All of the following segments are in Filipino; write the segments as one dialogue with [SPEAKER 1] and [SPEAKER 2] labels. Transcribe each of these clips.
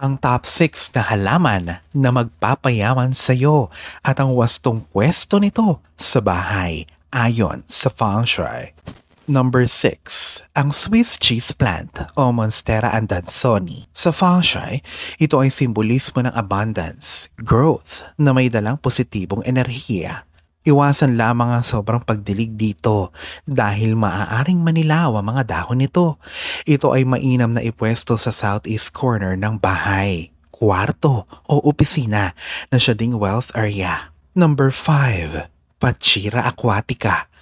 [SPEAKER 1] ang top 6 na halaman na magpapayaman sa iyo at ang wastong pwesto nito sa bahay ayon sa feng shui. Number 6. Ang Swiss cheese plant o Monstera andansoni. Sa feng shui, ito ay simbolismo ng abundance, growth na may dalang positibong enerhiya Iwasan lamang ang sobrang pagdilig dito dahil maaaring manilaw ang mga dahon nito. Ito ay mainam na ipwesto sa southeast corner ng bahay, kwarto o opisina na siya ding wealth area. Number 5. Pachira aquatica.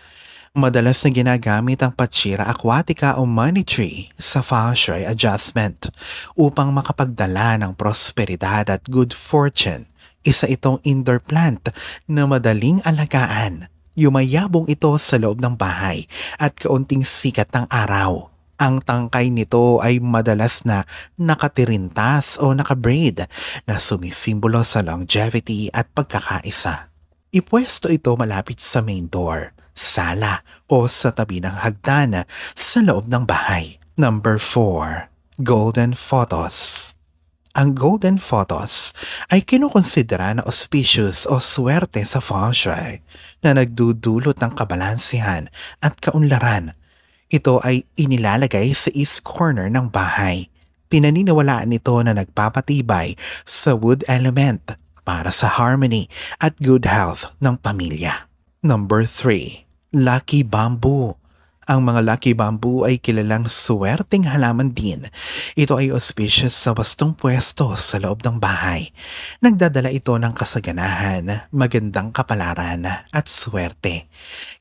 [SPEAKER 1] Madalas na ginagamit ang Pachira aquatica o money tree sa feng shui adjustment upang makapagdala ng prosperidad at good fortune isa itong indoor plant na madaling alagaan. Yumayabong ito sa loob ng bahay at kaunting sikat ng araw. Ang tangkay nito ay madalas na nakatirintas o nakabraid na sumisimbolo sa longevity at pagkakaisa. Ipwesto ito malapit sa main door, sala o sa tabi ng hagdan sa loob ng bahay. Number 4. Golden Photos ang golden photos ay kinukonsidera na auspicious o swerte sa feng shui na nagdudulot ng kabalansihan at kaunlaran. Ito ay inilalagay sa east corner ng bahay. Pinaniniwalaan ito na nagpapatibay sa wood element para sa harmony at good health ng pamilya. Number 3. Lucky Bamboo ang mga lucky bamboo ay kilalang swerteng halaman din. Ito ay auspicious sa wastong pwesto sa loob ng bahay. Nagdadala ito ng kasaganahan, magandang kapalaran at swerte.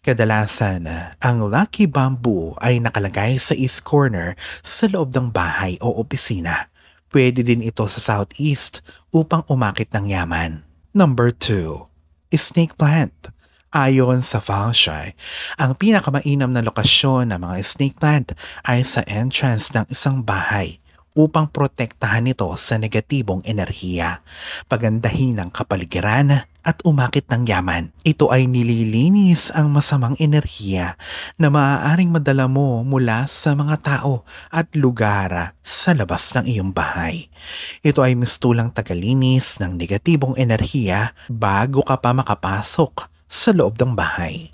[SPEAKER 1] Kadalasan, ang lucky bamboo ay nakalagay sa east corner sa loob ng bahay o opisina. Pwede din ito sa southeast upang umakit ng yaman. Number 2. Snake Plant Ayon sa feng shui, ang pinakamainam na lokasyon ng mga snake plant ay sa entrance ng isang bahay upang protektahan nito sa negatibong enerhiya, pagandahin ang kapaligiran at umakit ng yaman. Ito ay nililinis ang masamang enerhiya na maaaring madala mo mula sa mga tao at lugar sa labas ng iyong bahay. Ito ay mistulang tagalinis ng negatibong enerhiya bago ka pa makapasok sa loob ng bahay.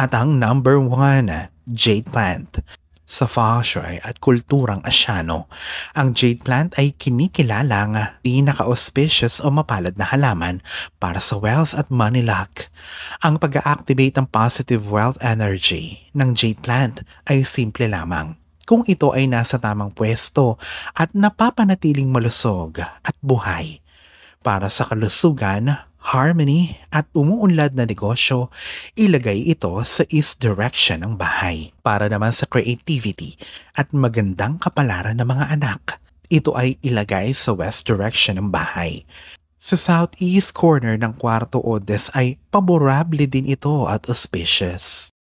[SPEAKER 1] At ang number one, jade plant. Sa fashion at kulturang asyano, ang jade plant ay kinikilalang pinaka-auspicious o mapalad na halaman para sa wealth at money luck. Ang pag-activate ng positive wealth energy ng jade plant ay simple lamang kung ito ay nasa tamang pwesto at napapanatiling malusog at buhay para sa kalusugan harmony at umuunlad na negosyo, ilagay ito sa east direction ng bahay para naman sa creativity at magandang kapalaran ng mga anak. Ito ay ilagay sa west direction ng bahay. Sa southeast corner ng kwarto odes ay paborable din ito at auspicious.